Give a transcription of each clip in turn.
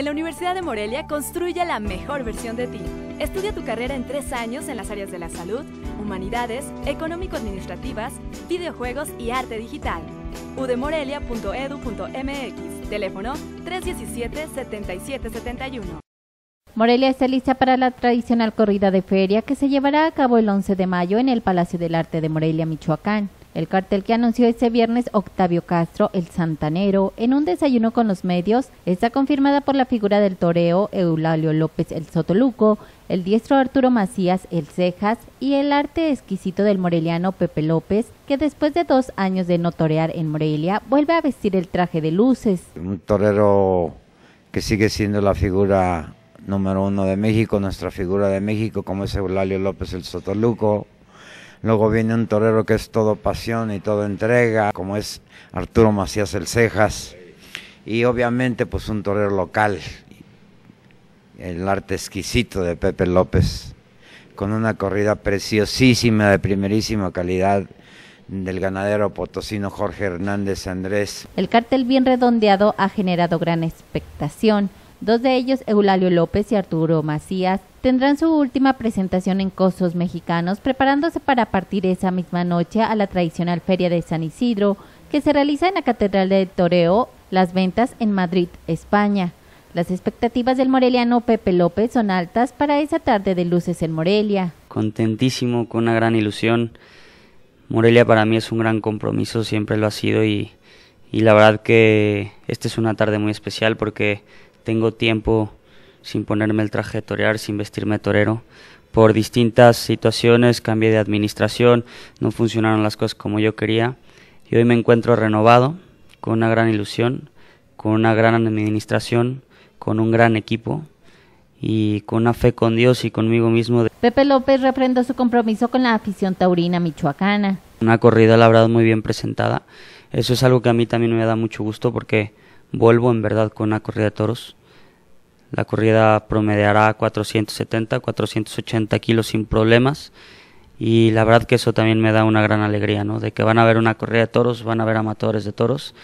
En la Universidad de Morelia construye la mejor versión de ti. Estudia tu carrera en tres años en las áreas de la salud, humanidades, económico-administrativas, videojuegos y arte digital. udemorelia.edu.mx Teléfono 317-7771. Morelia está lista para la tradicional corrida de feria que se llevará a cabo el 11 de mayo en el Palacio del Arte de Morelia, Michoacán. El cartel que anunció este viernes Octavio Castro, el santanero, en un desayuno con los medios, está confirmada por la figura del toreo Eulalio López el Sotoluco, el diestro Arturo Macías el Cejas y el arte exquisito del moreliano Pepe López, que después de dos años de no torear en Morelia, vuelve a vestir el traje de luces. Un torero que sigue siendo la figura número uno de México, nuestra figura de México, como es Eulalio López el Sotoluco, Luego viene un torero que es todo pasión y todo entrega, como es Arturo Macías el Cejas. Y obviamente pues un torero local, el arte exquisito de Pepe López, con una corrida preciosísima de primerísima calidad del ganadero potosino Jorge Hernández Andrés. El cartel bien redondeado ha generado gran expectación Dos de ellos, Eulalio López y Arturo Macías, tendrán su última presentación en Cosos Mexicanos, preparándose para partir esa misma noche a la tradicional Feria de San Isidro, que se realiza en la Catedral de Toreo, Las Ventas, en Madrid, España. Las expectativas del moreliano Pepe López son altas para esa tarde de luces en Morelia. Contentísimo, con una gran ilusión. Morelia para mí es un gran compromiso, siempre lo ha sido y, y la verdad que esta es una tarde muy especial porque tengo tiempo sin ponerme el traje de torear, sin vestirme torero. Por distintas situaciones cambié de administración, no funcionaron las cosas como yo quería y hoy me encuentro renovado, con una gran ilusión, con una gran administración, con un gran equipo y con una fe con Dios y conmigo mismo. Pepe López refrendó su compromiso con la afición taurina michoacana. Una corrida, la verdad, muy bien presentada. Eso es algo que a mí también me da mucho gusto porque Vuelvo en verdad con una corrida de toros. La corrida promediará 470, 480 kilos sin problemas. Y la verdad que eso también me da una gran alegría, ¿no? De que van a haber una corrida de toros, van a haber amadores de toros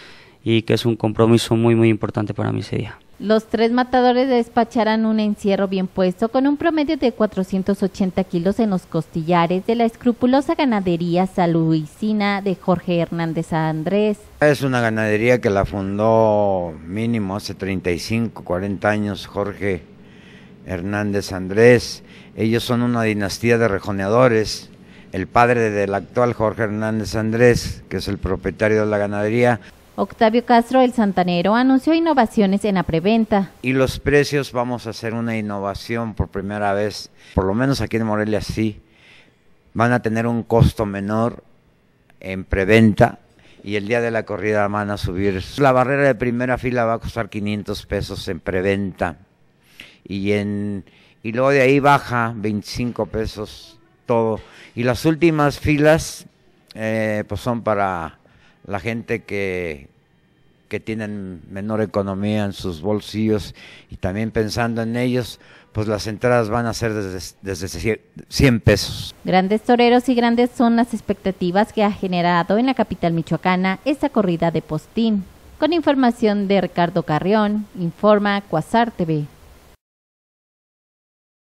y que es un compromiso muy, muy importante para mí ese día. Los tres matadores despacharán un encierro bien puesto con un promedio de 480 kilos en los costillares de la escrupulosa ganadería Saludicina de Jorge Hernández Andrés. Es una ganadería que la fundó mínimo hace 35, 40 años Jorge Hernández Andrés. Ellos son una dinastía de rejoneadores. El padre del actual Jorge Hernández Andrés, que es el propietario de la ganadería, Octavio Castro, el santanero, anunció innovaciones en la preventa. Y los precios, vamos a hacer una innovación por primera vez, por lo menos aquí en Morelia sí, van a tener un costo menor en preventa y el día de la corrida van a subir. La barrera de primera fila va a costar 500 pesos en preventa y, en, y luego de ahí baja 25 pesos todo. Y las últimas filas eh, pues son para la gente que, que tienen menor economía en sus bolsillos y también pensando en ellos, pues las entradas van a ser desde, desde 100 pesos. Grandes toreros y grandes son las expectativas que ha generado en la capital michoacana esta corrida de postín. Con información de Ricardo Carrión, informa Cuasar TV.